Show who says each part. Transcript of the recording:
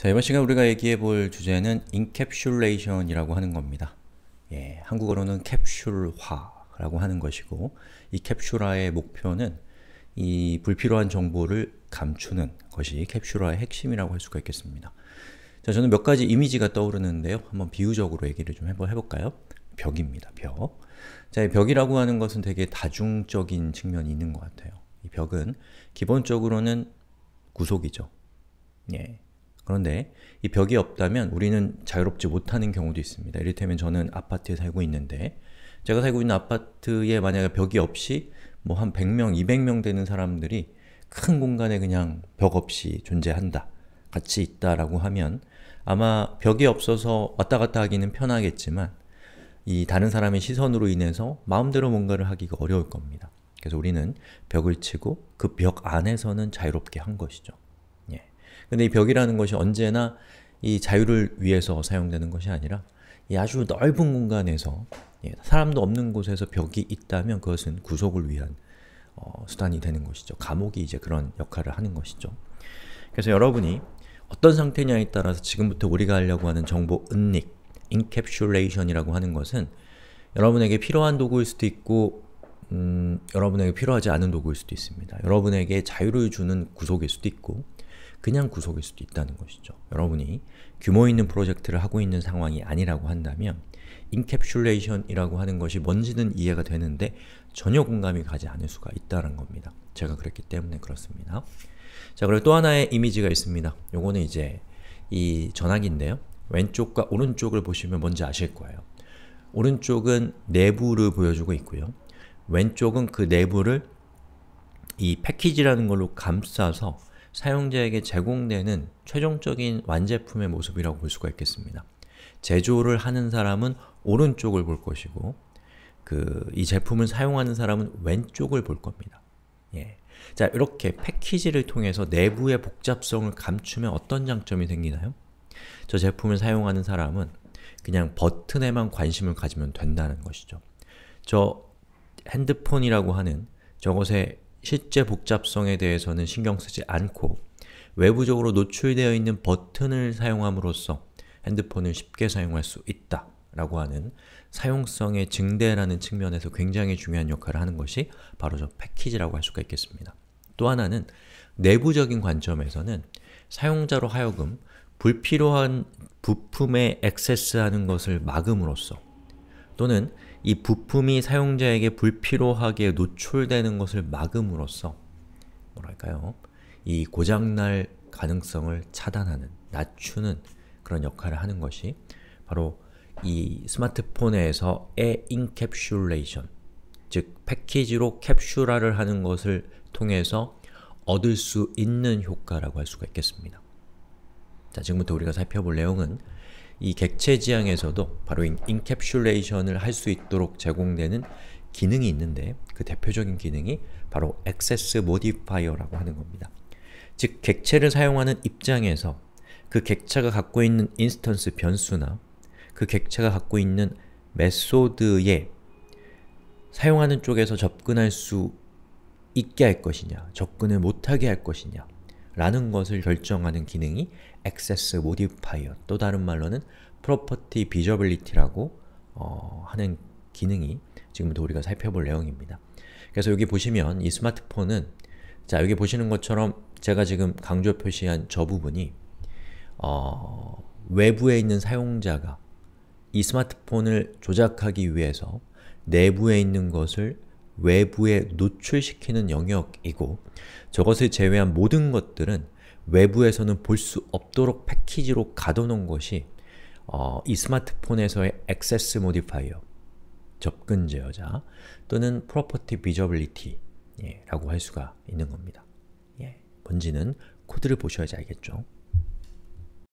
Speaker 1: 자, 이번 시간 에 우리가 얘기해 볼 주제는 n c a p u l a t i o n 이라고 하는 겁니다. 예, 한국어로는 캡슐화라고 하는 것이고 이 캡슐화의 목표는 이 불필요한 정보를 감추는 것이 캡슐화의 핵심이라고 할 수가 있겠습니다. 자, 저는 몇 가지 이미지가 떠오르는데요. 한번 비유적으로 얘기를 좀 해보, 해볼까요? 벽입니다, 벽. 자, 이 벽이라고 하는 것은 되게 다중적인 측면이 있는 것 같아요. 이 벽은 기본적으로는 구속이죠. 예. 그런데 이 벽이 없다면 우리는 자유롭지 못하는 경우도 있습니다. 이를테면 저는 아파트에 살고 있는데 제가 살고 있는 아파트에 만약에 벽이 없이 뭐 한 100명, 200명 되는 사람들이 큰 공간에 그냥 벽 없이 존재한다, 같이 있다라고 하면 아마 벽이 없어서 왔다 갔다 하기는 편하겠지만 이 다른 사람의 시선으로 인해서 마음대로 뭔가를 하기가 어려울 겁니다. 그래서 우리는 벽을 치고 그 벽 안에서는 자유롭게 한 것이죠. 근데 이 벽이라는 것이 언제나 이 자유를 위해서 사용되는 것이 아니라 이 아주 넓은 공간에서 예, 사람도 없는 곳에서 벽이 있다면 그것은 구속을 위한 어, 수단이 되는 것이죠. 감옥이 이제 그런 역할을 하는 것이죠. 그래서 여러분이 어떤 상태냐에 따라서 지금부터 우리가 하려고 하는 정보 은닉, encapsulation이라고 하는 것은 여러분에게 필요한 도구일 수도 있고 음, 여러분에게 필요하지 않은 도구일 수도 있습니다. 여러분에게 자유를 주는 구속일 수도 있고 그냥 구속일 수도 있다는 것이죠. 여러분이 규모 있는 프로젝트를 하고 있는 상황이 아니라고 한다면 인캡슐레이션이라고 하는 것이 뭔지는 이해가 되는데 전혀 공감이 가지 않을 수가 있다는 겁니다. 제가 그랬기 때문에 그렇습니다. 자, 그리고 또 하나의 이미지가 있습니다. 요거는 이제 이 전화기인데요. 왼쪽과 오른쪽을 보시면 뭔지 아실 거예요. 오른쪽은 내부를 보여주고 있고요. 왼쪽은 그 내부를 이 패키지라는 걸로 감싸서 사용자에게 제공되는 최종적인 완제품의 모습이라고 볼 수가 있겠습니다. 제조를 하는 사람은 오른쪽을 볼 것이고 그 이 제품을 사용하는 사람은 왼쪽을 볼 겁니다. 예. 자, 이렇게 패키지를 통해서 내부의 복잡성을 감추면 어떤 장점이 생기나요? 저 제품을 사용하는 사람은 그냥 버튼에만 관심을 가지면 된다는 것이죠. 저 핸드폰이라고 하는 저것의 실제 복잡성에 대해서는 신경 쓰지 않고 외부적으로 노출되어 있는 버튼을 사용함으로써 핸드폰을 쉽게 사용할 수 있다 라고 하는 사용성의 증대라는 측면에서 굉장히 중요한 역할을 하는 것이 바로 저 패키지라고 할 수가 있겠습니다. 또 하나는 내부적인 관점에서는 사용자로 하여금 불필요한 부품에 액세스하는 것을 막음으로써 또는 이 부품이 사용자에게 불필요하게 노출되는 것을 막음으로써 뭐랄까요? 이 고장날 가능성을 차단하는, 낮추는 그런 역할을 하는 것이 바로 이 스마트폰에서의 인캡슐레이션 즉 패키지로 캡슐화를 하는 것을 통해서 얻을 수 있는 효과라고 할 수가 있겠습니다. 자, 지금부터 우리가 살펴볼 내용은 이 객체 지향에서도 바로 인캡슐레이션을 할 수 있도록 제공되는 기능이 있는데 그 대표적인 기능이 바로 액세스 모디파이어라고 하는 겁니다. 즉, 객체를 사용하는 입장에서 그 객체가 갖고 있는 인스턴스 변수나 그 객체가 갖고 있는 메소드에 사용하는 쪽에서 접근할 수 있게 할 것이냐, 접근을 못하게 할 것이냐 라는 것을 결정하는 기능이 access modifier 또 다른 말로는 property visibility라고 어, 하는 기능이 지금부터 우리가 살펴볼 내용입니다. 그래서 여기 보시면 이 스마트폰은 자 여기 보시는 것처럼 제가 지금 강조 표시한 저 부분이 어, 외부에 있는 사용자가 이 스마트폰을 조작하기 위해서 내부에 있는 것을 외부에 노출시키는 영역이고 저것을 제외한 모든 것들은 외부에서는 볼 수 없도록 패키지로 가둬놓은 것이 어, 이 스마트폰에서의 액세스 모디파이어, 접근 제어자 또는 프로퍼티 비저빌리티 라고 할 수가 있는 겁니다. 예, 뭔지는 코드를 보셔야지 알겠죠.